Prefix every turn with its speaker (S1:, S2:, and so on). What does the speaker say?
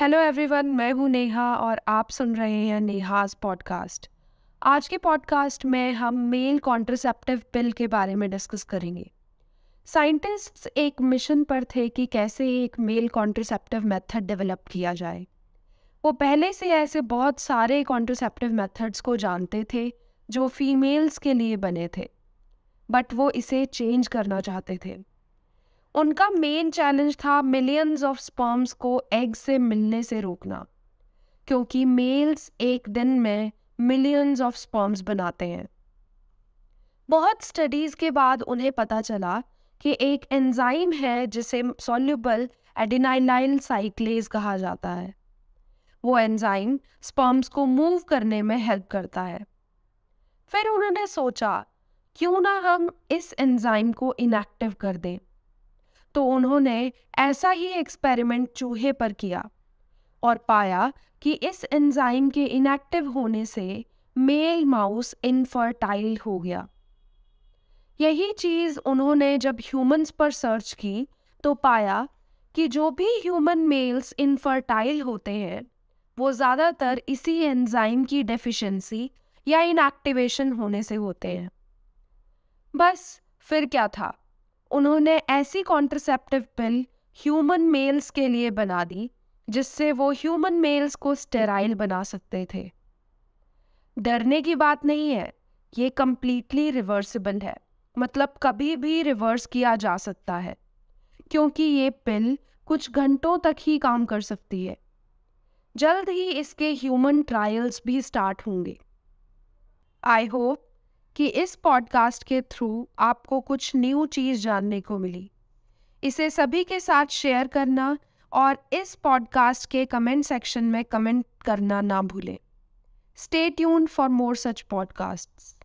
S1: hello everyone मैं हूं नेहा और आप सुन रहे हैं नेहाज पॉडकास्ट आज के पॉडकास्ट में हम मेल कॉन्ट्रसेप्टिव पिल के बारे में डिस्कस करेंगे साइंटिस्ट्स एक मिशन पर थे कि कैसे एक मेल कॉन्ट्रसेप्टिव मेथड डेवलप किया जाए वो पहले से ऐसे बहुत सारे कॉन्ट्रसेप्टिव मेथड्स को जानते थे जो फीमेल्स के लिए बने थे बट वो इसे चेंज करना चाहते थे उनका मेन चैलेंज था मिलियंस ऑफ स्पर्म्स को एग से मिलने से रोकना क्योंकि मेल्स एक दिन में मिलियंस ऑफ स्पर्म्स बनाते हैं बहुत स्टडीज़ के बाद उन्हें पता चला कि एक एंजाइम है जिसे सोल्यूबल एडिनाइलाइल साइक्लेज कहा जाता है वो एंजाइम स्पर्म्स को मूव करने में हेल्प करता है फिर उन्होंने सोचा क्यों ना हम इस एंजाइम को इनएक्टिव कर दें तो उन्होंने ऐसा ही एक्सपेरिमेंट चूहे पर किया और पाया कि इस एंजाइम के इनएक्टिव होने से मेल माउस इनफर्टाइल हो गया यही चीज़ उन्होंने जब ह्यूमंस पर सर्च की तो पाया कि जो भी ह्यूमन मेल्स इनफर्टाइल होते हैं वो ज़्यादातर इसी एंजाइम की डेफिशिएंसी या इनएक्टिवेशन होने से होते हैं बस फिर क्या था उन्होंने ऐसी कॉन्ट्रसेप्टिव पिल ह्यूमन मेल्स के लिए बना दी जिससे वो ह्यूमन मेल्स को स्टेराइल बना सकते थे डरने की बात नहीं है ये कम्प्लीटली रिवर्सिबल है मतलब कभी भी रिवर्स किया जा सकता है क्योंकि ये पिल कुछ घंटों तक ही काम कर सकती है जल्द ही इसके ह्यूमन ट्रायल्स भी स्टार्ट होंगे आई होप कि इस पॉडकास्ट के थ्रू आपको कुछ न्यू चीज़ जानने को मिली इसे सभी के साथ शेयर करना और इस पॉडकास्ट के कमेंट सेक्शन में कमेंट करना ना भूलें stay tune for more such podcasts